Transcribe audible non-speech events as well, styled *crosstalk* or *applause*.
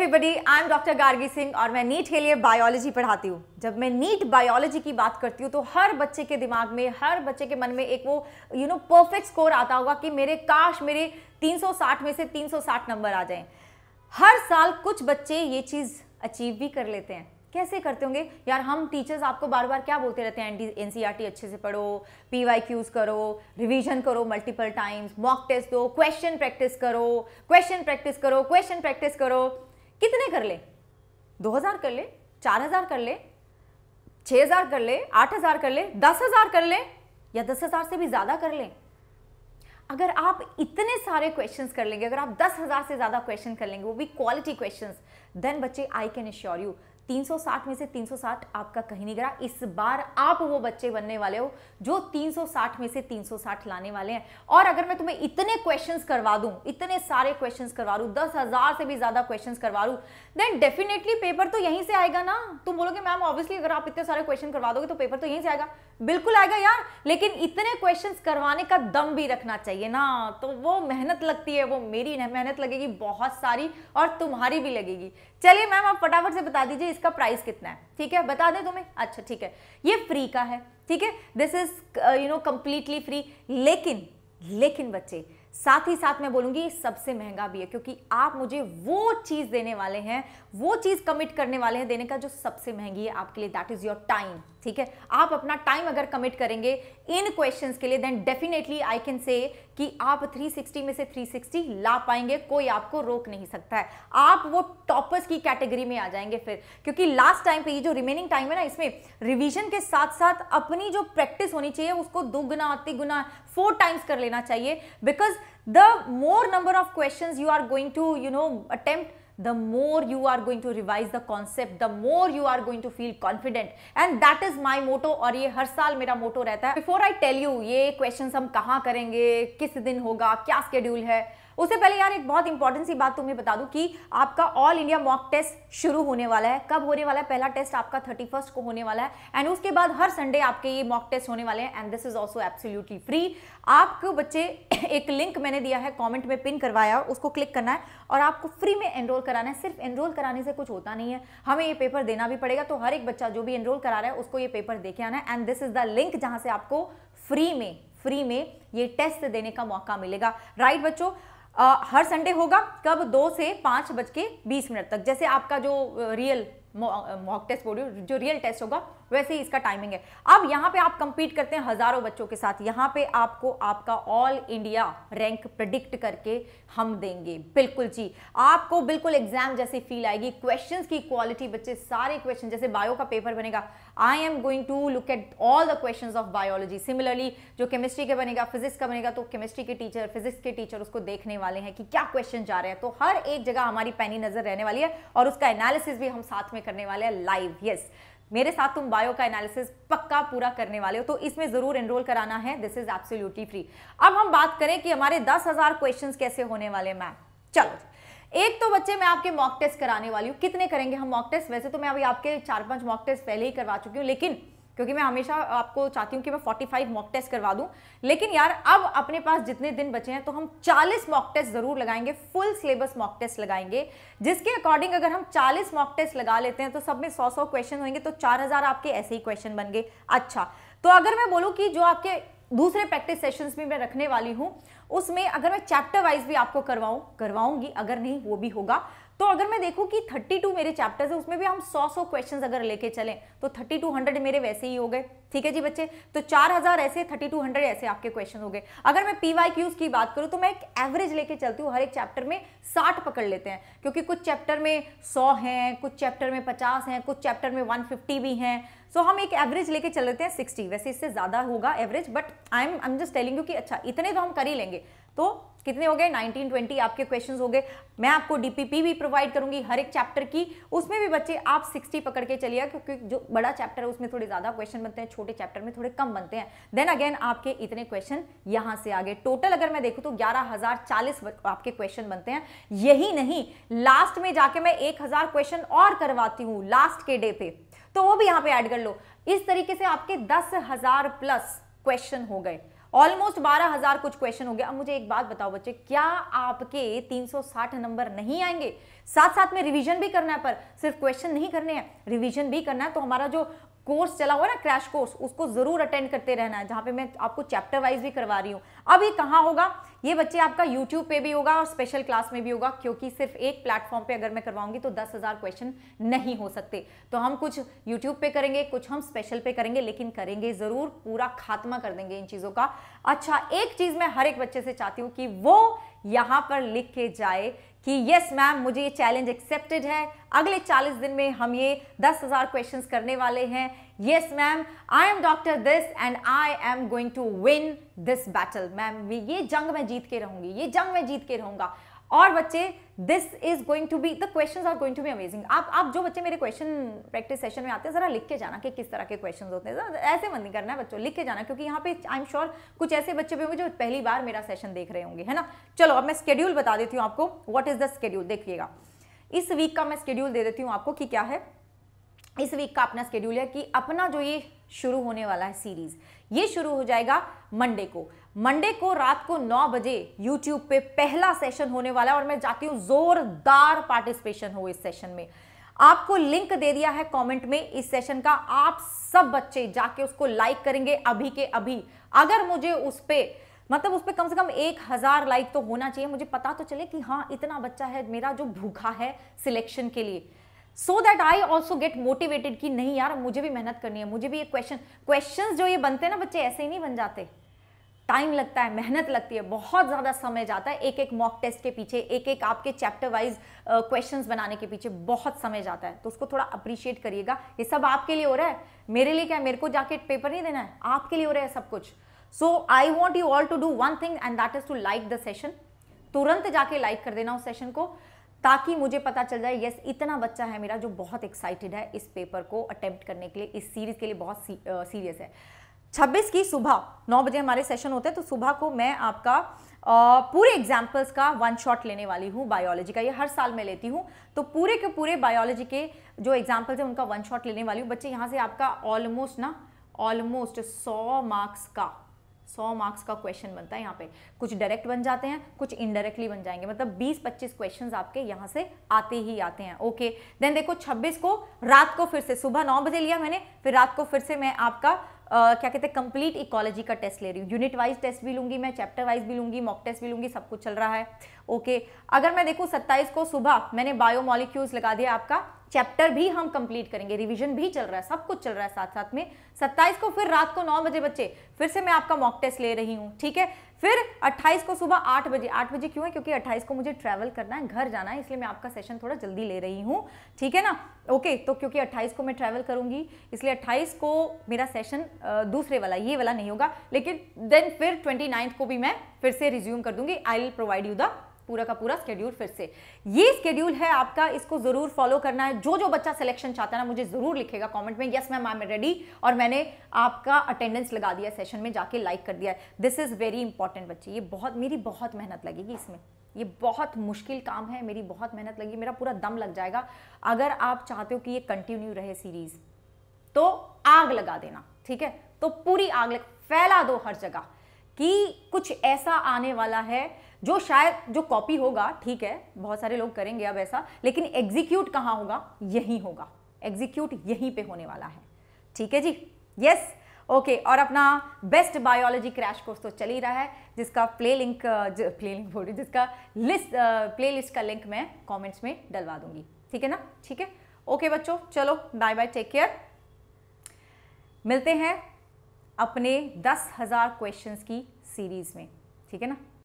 Everybody I am doctor Gargi Singh और मैं NEET के लिए बायोलॉजी पढ़ाती हूँ जब मैं नीट बायोलॉजी की बात करती हूँ तो हर बच्चे के दिमाग में हर बच्चे के मन में एक वो यू नो परफेक्ट स्कोर आता होगा कि मेरे काश मेरे 360 में से 360 नंबर आ जाएं हर साल कुछ बच्चे ये चीज़ अचीव भी कर लेते हैं कैसे करते होंगे यार हम टीचर्स आपको बार बार क्या बोलते रहते हैं एन सी e अच्छे से पढ़ो पी वाई क्यूज़ करो रिवीजन करो मल्टीपल टाइम्स मॉक टेस्ट दो क्वेश्चन प्रैक्टिस करो क्वेश्चन प्रैक्टिस करो क्वेश्चन प्रैक्टिस करो कितने कर ले दो हज़ार कर ले चार हज़ार कर ले छः हज़ार कर ले आठ हज़ार कर ले दस हज़ार कर ले या दस हज़ार से भी ज़्यादा कर ले अगर आप इतने सारे क्वेश्चंस कर लेंगे अगर आप दस हज़ार से ज़्यादा क्वेश्चन कर लेंगे वो भी क्वालिटी क्वेश्चंस देन बच्चे आई कैन एश्योर यू 360 में से 360 आपका कहीं नहीं गिरा इस बार आप वो बच्चे बनने वाले हो जो 360 में से 360 लाने वाले हैं और अगर मैं तुम्हें इतने क्वेश्चंस करवा दूं इतने सारे क्वेश्चंस करवा दूं दस हज़ार से भी ज़्यादा क्वेश्चंस करवा दूं देन डेफिनेटली पेपर तो यहीं से आएगा ना तुम बोलोगे मैम ऑब्वियसली अगर आप इतने सारे क्वेश्चन करवा दोगे तो पेपर तो यहीं से आएगा बिल्कुल आएगा यार लेकिन इतने क्वेश्चन करवाने का दम भी रखना चाहिए ना तो वो मेहनत लगती है वो मेरी मेहनत लगेगी बहुत सारी और तुम्हारी भी लगेगी चलिए मैम आप फटाफट से बता दीजिए इसका प्राइस कितना है ठीक है बता दें तुम्हें अच्छा ठीक है ये फ्री का है ठीक है this is you know completely free लेकिन लेकिन बच्चे साथ ही साथ मैं बोलूंगी ये सबसे महंगा भी है क्योंकि आप मुझे वो चीज़ देने वाले हैं वो चीज़ कमिट करने वाले हैं देने का जो सबसे महंगी है आपके लिए दैट इज़ योर टाइम ठीक है आप अपना टाइम अगर कमिट करेंगे इन क्वेश्चंस के लिए then definitely I can say कि आप 360 में से 360 ला पाएंगे कोई आपको रोक नहीं सकता है आप वो टॉपर्स की कैटेगरी में आ जाएंगे फिर क्योंकि लास्ट टाइम पे ये जो रिमेनिंग टाइम है ना इसमें रिवीजन के साथ साथ अपनी जो प्रैक्टिस होनी चाहिए उसको दो गुना तिगुना फोर टाइम्स कर लेना चाहिए because the more number of question you are going to you know attempt the more you are going to revise the concept the more you are going to feel confident and that is my motto aur ye har saal mera motto rehta hai before i tell you ye questions hum kahan karenge kis din hoga kya schedule hai उससे पहले यार एक बहुत important सी बात तुम्हें बता दूं कि आपका ऑल इंडिया मॉक टेस्ट शुरू होने वाला है कब होने वाला है पहला टेस्ट आपका थर्टी को होने वाला है एंड उसके बाद हर संडे आपके ये मॉक टेस्ट होने वाले हैं and this is also absolutely free आपको बच्चे *coughs* एक लिंक मैंने दिया है कॉमेंट में पिन करवाया उसको क्लिक करना है और आपको फ्री में एनरोल कराना है सिर्फ एनरोल कराने से कुछ होता नहीं है हमें ये पेपर देना भी पड़ेगा तो हर एक बच्चा जो भी एनरोल करा रहा है उसको ये पेपर देके आना है and this is the link जहां से आपको फ्री में फ्री में ये टेस्ट देने का मौका मिलेगा राइट बच्चों आ, हर संडे होगा कब दो से पाँच बज के बीस मिनट तक जैसे आपका जो रियल मॉक टेस्ट बोर्ड जो रियल टेस्ट होगा वैसे ही इसका टाइमिंग है अब यहाँ पे आप कंपीट करते हैं हज़ारों बच्चों के साथ यहाँ पे आपको आपका ऑल इंडिया रैंक प्रडिक्ट करके हम देंगे बिल्कुल जी आपको बिल्कुल एग्जाम जैसी फील आएगी क्वेश्चंस की क्वालिटी बच्चे सारे क्वेश्चन जैसे बायो का पेपर बनेगा I am going to look at all the question of biology similarly जो केमिस्ट्री का बनेगा फिजिक्स का बनेगा तो केमिस्ट्री के टीचर फिजिक्स के टीचर उसको देखने वाले हैं कि क्या क्वेश्चन जा रहे हैं तो हर एक जगह हमारी पैनी नजर रहने वाली है और उसका एनालिसिस भी हम साथ में करने वाले हैं लाइव यस yes. मेरे साथ तुम बायो का एनालिसिस पक्का पूरा करने वाले हो तो इसमें ज़रूर एनरोल कराना है दिस इज़ एब्सोल्युटली फ्री अब हम बात करें कि हमारे दस हज़ार क्वेश्चन कैसे होने वाले मैम चलो एक तो बच्चे मैं आपके मॉक टेस्ट कराने वाली हूँ कितने करेंगे हम मॉक टेस्ट वैसे तो मैं अभी आपके चार पांच मॉक टेस्ट पहले ही करवा चुकी हूँ लेकिन क्योंकि मैं हमेशा आपको चाहती हूँ कि मैं 45 मॉक टेस्ट करवा दूँ लेकिन यार अब अपने पास जितने दिन बचे हैं तो हम 40 मॉक टेस्ट ज़रूर लगाएंगे फुल सिलेबस मॉक टेस्ट लगाएंगे जिसके अकॉर्डिंग अगर हम 40 मॉक टेस्ट लगा लेते हैं तो सब में 100 100 क्वेश्चन होंगे तो 4000 आपके ऐसे ही क्वेश्चन बन गए अच्छा तो अगर मैं बोलूँ कि जो आपके दूसरे प्रैक्टिस सेशंस भी मैं रखने वाली हूँ उसमें अगर मैं चैप्टर वाइज भी आपको करवाऊँ करवाऊंगी अगर नहीं वो भी होगा तो अगर मैं देखूं कि 32 मेरे चैप्टर्स है उसमें भी हम 100-100 क्वेश्चंस अगर लेके चलें तो 3200 मेरे वैसे ही हो गए ठीक है जी बच्चे तो 4000 ऐसे 3200 ऐसे आपके क्वेश्चन हो गए अगर मैं पी वाई क्यूज की बात करूं तो मैं एक एवरेज लेके चलती हूँ हर एक चैप्टर में 60 पकड़ लेते हैं क्योंकि कुछ चैप्टर में 100 हैं कुछ चैप्टर में 50 हैं कुछ चैप्टर में 150 भी हैं सो so, हम एक एवरेज लेके चल लेते हैं 60 वैसे इससे ज़्यादा होगा average but I am I am just telling you कि अच्छा इतने तो हम कर ही लेंगे तो कितने हो गए 1920 आपके क्वेश्चंस हो गए मैं आपको डीपीपी भी प्रोवाइड करूंगी हर एक चैप्टर की उसमें भी बच्चे आप 60 पकड़ के चलिए क्योंकि जो बड़ा चैप्टर है उसमें थोड़े ज़्यादा क्वेश्चन बनते हैं छोटे चैप्टर में थोड़े कम बनते हैं देन अगेन आपके इतने क्वेश्चन यहां से आगे टोटल अगर मैं देखू तो ग्यारह आपके क्वेश्चन बनते हैं यही नहीं लास्ट में जाके मैं एक क्वेश्चन और करवाती हूँ लास्ट के डे पे तो वो भी यहाँ पे एड कर लो इस तरीके से आपके दस प्लस क्वेश्चन हो गए ऑलमोस्ट बारह हजार कुछ क्वेश्चन हो गया अब मुझे एक बात बताओ बच्चे क्या आपके 360 नंबर नहीं आएंगे साथ साथ में रिवीजन भी करना है पर सिर्फ क्वेश्चन नहीं करने हैं रिवीजन भी करना है तो हमारा जो कोर्स चला हुआ है ना क्रैश कोर्स उसको ज़रूर अटेंड करते रहना है जहां पे मैं आपको चैप्टर वाइज भी करवा रही हूँ अब ये कहाँ होगा ये बच्चे आपका यूट्यूब पे भी होगा और स्पेशल क्लास में भी होगा क्योंकि सिर्फ एक प्लेटफॉर्म पे अगर मैं करवाऊंगी तो दस हज़ार क्वेश्चन नहीं हो सकते तो हम कुछ यूट्यूब पे करेंगे कुछ हम स्पेशल पे करेंगे लेकिन करेंगे ज़रूर पूरा खात्मा कर देंगे इन चीज़ों का अच्छा एक चीज़ मैं हर एक बच्चे से चाहती हूँ कि वो यहाँ पर लिख के जाए कि यस मैम मुझे ये चैलेंज एक्सेप्टेड है अगले 40 दिन में हम ये 10,000 क्वेश्चंस करने वाले हैं yes ma'am I am doctor this and I am going to win this battle ma'am ये जंग मैं जीत के रहूंगी ये जंग मैं जीत के रहूंगा और बच्चे this is going to be the question are going to be amazing आप आप जो बच्चे मेरे क्वेश्चन प्रैक्टिस सेशन में आते हैं जरा लिख के जाना कि किस तरह के क्वेश्चन होते हैं ऐसे मन नहीं करना है बच्चों लिख के जाना क्योंकि यहाँ पे आई एम श्योर कुछ ऐसे बच्चे भी होंगे जो पहली बार मेरा सेशन देख रहे होंगे है ना चलो अब मैं स्केड्यूल बता देती हूँ आपको वॉट इज द स्केड्यूल देखिएगा इस वीक का मैं स्केड्यूल दे देती हूँ आपको कि क्या है इस वीक का अपना स्केड्यूल है कि अपना जो ये शुरू होने वाला है सीरीज ये शुरू हो जाएगा मंडे को मंडे को रात को 9 बजे यूट्यूब पे पहला सेशन होने वाला है और मैं चाहती हूँ जोरदार पार्टिसिपेशन हो इस सेशन में आपको लिंक दे दिया है कमेंट में इस सेशन का आप सब बच्चे जाके उसको लाइक करेंगे अभी के अभी अगर मुझे उस पर मतलब उस पर कम से कम एक हज़ार लाइक तो होना चाहिए मुझे पता तो चले कि हाँ इतना बच्चा है मेरा जो भूखा है सिलेक्शन के लिए so that I also get motivated कि नहीं यार मुझे भी मेहनत करनी है मुझे भी ये क्वेश्चन क्वेश्चन जो ये बनते हैं ना बच्चे ऐसे ही नहीं बन जाते टाइम लगता है मेहनत लगती है बहुत ज़्यादा समय जाता है एक एक मॉक टेस्ट के पीछे एक एक आपके चैप्टर वाइज क्वेश्चंस बनाने के पीछे बहुत समय जाता है तो उसको थोड़ा अप्रिशिएट करिएगा ये सब आपके लिए हो रहा है मेरे लिए क्या है मेरे को जाके पेपर नहीं देना है आपके लिए हो रहा है सब कुछ so I want you all to do one thing and that is to like the session तुरंत जाके लाइक कर देना उस सेशन को ताकि मुझे पता चल जाए यस इतना बच्चा है मेरा जो बहुत एक्साइटेड है इस पेपर को अटेम्प्ट करने के लिए इस सीरीज़ के लिए बहुत सीरियस है 26 की सुबह 9 बजे हमारे सेशन होते हैं तो सुबह को मैं आपका आ, पूरे एग्जाम्पल्स का वन शॉट लेने वाली हूँ बायोलॉजी का ये हर साल मैं लेती हूँ तो पूरे के पूरे बायोलॉजी के जो एग्जाम्पल्स हैं उनका वन शॉट लेने वाली हूँ बच्चे यहाँ से आपका ऑलमोस्ट ना ऑलमोस्ट सौ मार्क्स का सौ मार्क्स का क्वेश्चन बनता है यहाँ पे कुछ डायरेक्ट बन जाते हैं कुछ इनडायरेक्टली बन जाएंगे मतलब बीस पच्चीस क्वेश्चन आपके यहाँ से आते ही आते हैं ओके देन देखो छब्बीस को रात को फिर से सुबह नौ बजे लिया मैंने फिर रात को फिर से मैं आपका Uh, क्या कहते हैं कंप्लीट इकोलॉजी का टेस्ट ले रही हूँ यूनिट वाइज टेस्ट भी लूंगी मैं चैप्टर वाइज भी लूंगी मॉक टेस्ट भी लूंगी सब कुछ चल रहा है ओके अगर मैं देखूँ सत्ताईस को सुबह मैंने बायोमोलिक्यूल्स लगा दिया आपका चैप्टर भी हम कंप्लीट करेंगे रिवीजन भी चल रहा है सब कुछ चल रहा है साथ साथ में 27 को फिर रात को 9 बजे बच्चे फिर से मैं आपका मॉक टेस्ट ले रही हूँ ठीक है फिर 28 को सुबह 8 बजे 8 बजे क्यों है क्योंकि 28 को मुझे ट्रैवल करना है घर जाना है इसलिए मैं आपका सेशन थोड़ा जल्दी ले रही हूँ ठीक है ना ओके तो क्योंकि अट्ठाईस को मैं ट्रैवल करूंगी इसलिए अट्ठाईस को मेरा सेशन दूसरे वाला ये वाला नहीं होगा लेकिन देन फिर ट्वेंटी को भी मैं फिर से रिज्यूम कर दूंगी I will provide you the पूरा का पूरा स्केड्यूल फिर से ये स्केड्यूल है आपका इसको ज़रूर फॉलो करना है जो जो बच्चा सिलेक्शन चाहता है ना मुझे ज़रूर लिखेगा कमेंट में yes ma'am I am ready और मैंने आपका अटेंडेंस लगा दिया सेशन में जाके लाइक कर दिया दिस इज़ वेरी इंपॉर्टेंट बच्चे ये बहुत मेरी बहुत मेहनत लगेगी इसमें ये बहुत मुश्किल काम है मेरी बहुत मेहनत लगी मेरा पूरा दम लग जाएगा अगर आप चाहते हो कि ये कंटिन्यू रहे सीरीज़ तो आग लगा देना ठीक है तो पूरी आग लग फैला दो हर जगह कि कुछ ऐसा आने वाला है जो शायद जो कॉपी होगा ठीक है बहुत सारे लोग करेंगे अब ऐसा लेकिन एग्जीक्यूट कहाँ होगा यहीं होगा एग्जीक्यूट यहीं पे होने वाला है ठीक है जी यस ओके okay, और अपना बेस्ट बायोलॉजी क्रैश कोर्स तो चल ही रहा है जिसका प्ले लिंक प्ले लिंक बोल रही जिसका लिस्ट प्ले लिस्ट का लिंक मैं कमेंट्स में डलवा दूंगी ठीक है ना ठीक है ओके okay, बच्चों चलो बाय बाय टेक केयर मिलते हैं अपने दस हज़ार क्वेश्चन की सीरीज़ में ठीक है ना